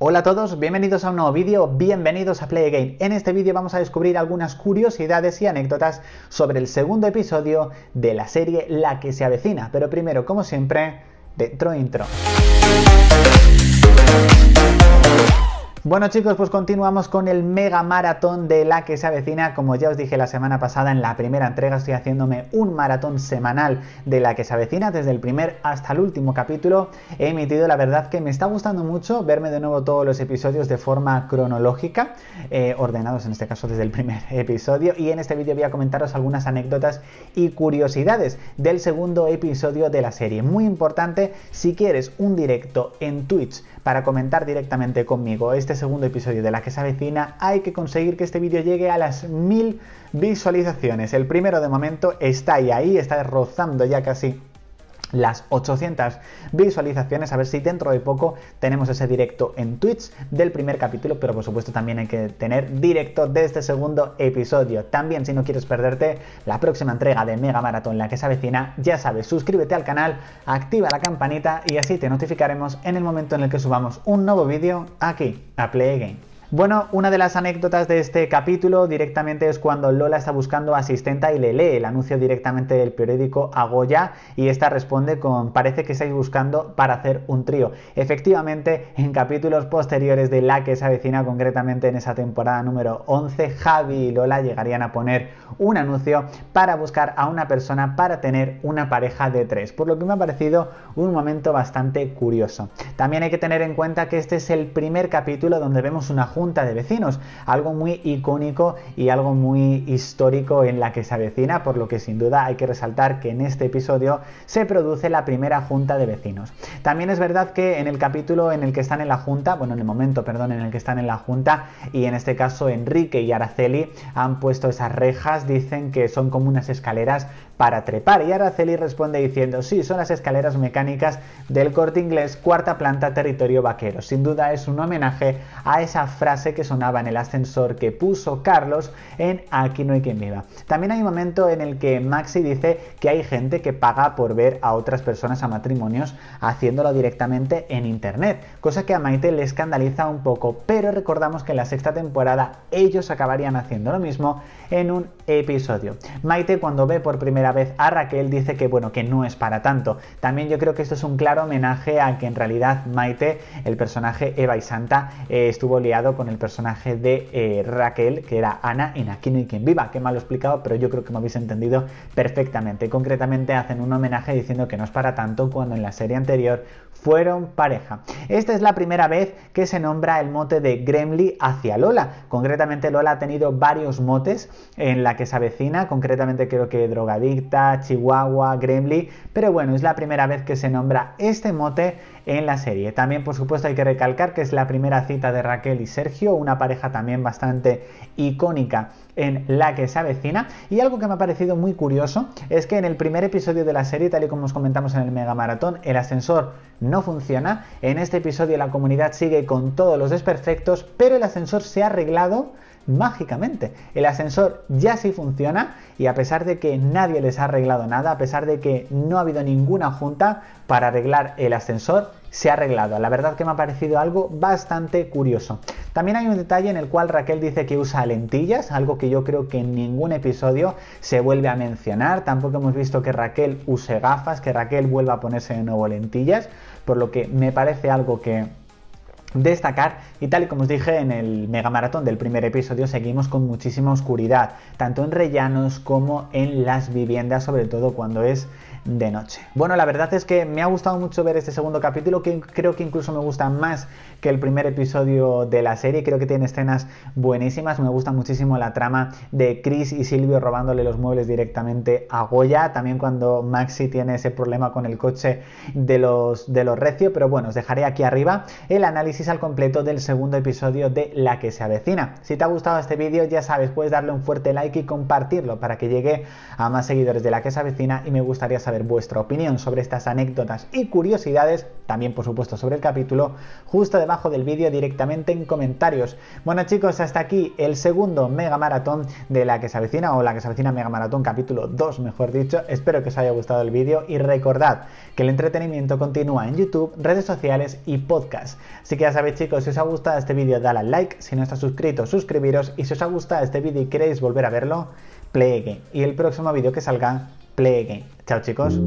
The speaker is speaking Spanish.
Hola a todos, bienvenidos a un nuevo vídeo, bienvenidos a Play game En este vídeo vamos a descubrir algunas curiosidades y anécdotas sobre el segundo episodio de la serie La que se avecina, pero primero, como siempre, dentro intro. Bueno chicos, pues continuamos con el mega maratón de la que se avecina. Como ya os dije la semana pasada en la primera entrega, estoy haciéndome un maratón semanal de la que se avecina, desde el primer hasta el último capítulo. He emitido, la verdad que me está gustando mucho verme de nuevo todos los episodios de forma cronológica, eh, ordenados en este caso desde el primer episodio. Y en este vídeo voy a comentaros algunas anécdotas y curiosidades del segundo episodio de la serie. Muy importante, si quieres un directo en Twitch para comentar directamente conmigo este este segundo episodio de La que se avecina, hay que conseguir que este vídeo llegue a las mil visualizaciones. El primero de momento está ahí, ahí, está rozando ya casi las 800 visualizaciones, a ver si dentro de poco tenemos ese directo en Twitch del primer capítulo, pero por supuesto también hay que tener directo de este segundo episodio. También si no quieres perderte la próxima entrega de Mega Maratón, la que se avecina, ya sabes, suscríbete al canal, activa la campanita y así te notificaremos en el momento en el que subamos un nuevo vídeo aquí a Play Game. Bueno, una de las anécdotas de este capítulo directamente es cuando Lola está buscando asistenta y le lee el anuncio directamente del periódico a Goya y esta responde con parece que estáis buscando para hacer un trío. Efectivamente, en capítulos posteriores de La que se avecina, concretamente en esa temporada número 11, Javi y Lola llegarían a poner un anuncio para buscar a una persona para tener una pareja de tres, por lo que me ha parecido un momento bastante curioso. También hay que tener en cuenta que este es el primer capítulo donde vemos una junta de vecinos, algo muy icónico y algo muy histórico en la que se avecina, por lo que sin duda hay que resaltar que en este episodio se produce la primera junta de vecinos. También es verdad que en el capítulo en el que están en la junta, bueno, en el momento, perdón, en el que están en la junta, y en este caso Enrique y Araceli han puesto esas rejas, dicen que son como unas escaleras para trepar. Y Araceli responde diciendo, sí, son las escaleras mecánicas del corte inglés, cuarta planta, territorio vaquero. Sin duda es un homenaje a esa frase que sonaba en el ascensor que puso Carlos en Aquí no hay quien viva. También hay un momento en el que Maxi dice que hay gente que paga por ver a otras personas a matrimonios haciéndolo directamente en internet, cosa que a Maite le escandaliza un poco, pero recordamos que en la sexta temporada ellos acabarían haciendo lo mismo en un episodio. Maite cuando ve por primera vez a Raquel dice que bueno, que no es para tanto. También yo creo que esto es un claro homenaje a que en realidad Maite, el personaje Eva y Santa, eh, estuvo liado con el personaje de eh, Raquel, que era Ana en Aquí no hay quien viva, que mal lo he explicado, pero yo creo que me habéis entendido perfectamente. Concretamente hacen un homenaje diciendo que no es para tanto cuando en la serie anterior fueron pareja. Esta es la primera vez que se nombra el mote de Gremli hacia Lola. Concretamente Lola ha tenido varios motes en la que se avecina, concretamente creo que drogadicta, chihuahua, Gremli. pero bueno, es la primera vez que se nombra este mote en la serie. También, por supuesto, hay que recalcar que es la primera cita de Raquel y Sergio, una pareja también bastante icónica en la que se avecina. Y algo que me ha parecido muy curioso es que en el primer episodio de la serie, tal y como os comentamos en el Mega Maratón, el ascensor no funciona. En este episodio la comunidad sigue con todos los desperfectos, pero el ascensor se ha arreglado mágicamente. El ascensor ya sí funciona y a pesar de que nadie les ha arreglado nada, a pesar de que no ha habido ninguna junta para arreglar el ascensor, se ha arreglado. La verdad que me ha parecido algo bastante curioso. También hay un detalle en el cual Raquel dice que usa lentillas, algo que yo creo que en ningún episodio se vuelve a mencionar. Tampoco hemos visto que Raquel use gafas, que Raquel vuelva a ponerse de nuevo lentillas, por lo que me parece algo que destacar y tal y como os dije en el mega maratón del primer episodio seguimos con muchísima oscuridad tanto en rellanos como en las viviendas sobre todo cuando es de noche bueno la verdad es que me ha gustado mucho ver este segundo capítulo que creo que incluso me gusta más que el primer episodio de la serie creo que tiene escenas buenísimas me gusta muchísimo la trama de Chris y Silvio robándole los muebles directamente a Goya también cuando Maxi tiene ese problema con el coche de los de los recio pero bueno os dejaré aquí arriba el análisis al completo del segundo episodio de La que se avecina. Si te ha gustado este vídeo, ya sabes, puedes darle un fuerte like y compartirlo para que llegue a más seguidores de La que se avecina y me gustaría saber vuestra opinión sobre estas anécdotas y curiosidades, también por supuesto sobre el capítulo, justo debajo del vídeo directamente en comentarios. Bueno chicos, hasta aquí el segundo mega maratón de La que se avecina o La que se avecina mega maratón capítulo 2, mejor dicho. Espero que os haya gustado el vídeo y recordad que el entretenimiento continúa en YouTube, redes sociales y podcast. Así que ya sabéis chicos, si os ha gustado este vídeo dale al like, si no está suscrito suscribiros y si os ha gustado este vídeo y queréis volver a verlo, play Y el próximo vídeo que salga, play Chao chicos.